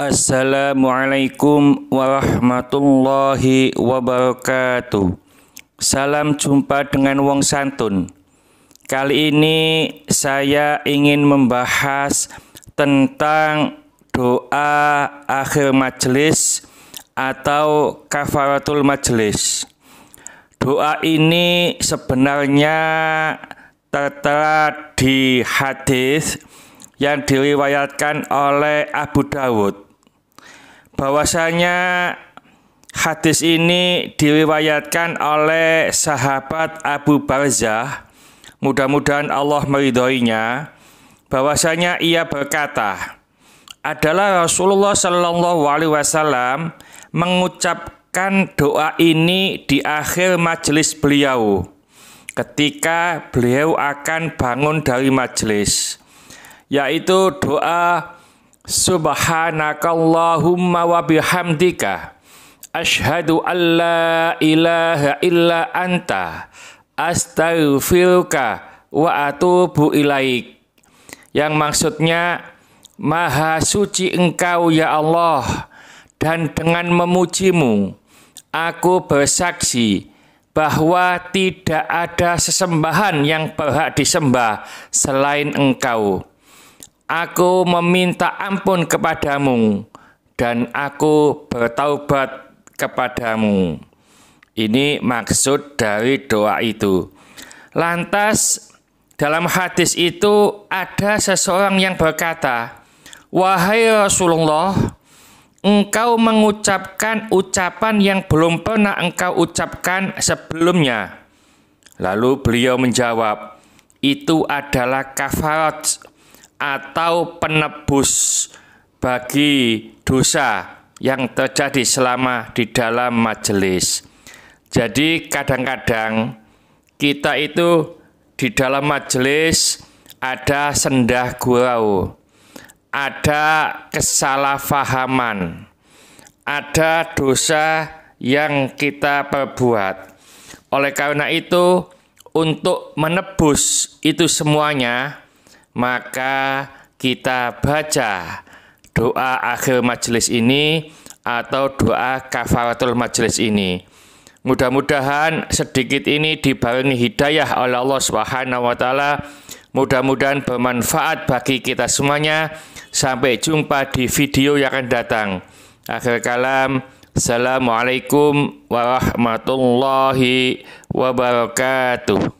Assalamualaikum warahmatullahi wabarakatuh. Salam jumpa dengan Wong Santun. Kali ini saya ingin membahas tentang doa akhir majelis atau kafaratul majelis. Doa ini sebenarnya tertera di hadis yang diriwayatkan oleh Abu Dawud bahwasanya hadis ini diriwayatkan oleh sahabat Abu Barzah. Mudah-mudahan Allah meridhoinya. Bahwasanya ia berkata, adalah Rasulullah Shallallahu Alaihi Wasallam mengucapkan doa ini di akhir majelis beliau ketika beliau akan bangun dari majelis yaitu doa Subhanakallahumma wa bihamdika Ashadu an la ilaha illa anta Astaghfiruka wa atubu ilaik Yang maksudnya Maha suci engkau ya Allah Dan dengan memujimu Aku bersaksi bahwa tidak ada sesembahan yang berhak disembah selain engkau Aku meminta ampun kepadamu dan aku bertaubat kepadamu. Ini maksud dari doa itu. Lantas dalam hadis itu ada seseorang yang berkata, "Wahai Rasulullah, engkau mengucapkan ucapan yang belum pernah engkau ucapkan sebelumnya." Lalu beliau menjawab, "Itu adalah kafarat atau penebus bagi dosa yang terjadi selama di dalam majelis. Jadi kadang-kadang kita itu di dalam majelis ada sendah gurau, ada kesalahpahaman, ada dosa yang kita perbuat. Oleh karena itu, untuk menebus itu semuanya, maka kita baca doa akhir majelis ini atau doa kafaratul majelis ini. Mudah-mudahan sedikit ini dibarengi hidayah oleh Allah Subhanahu wa taala. Mudah-mudahan bermanfaat bagi kita semuanya. Sampai jumpa di video yang akan datang. Akhir kalam, Assalamualaikum warahmatullahi wabarakatuh.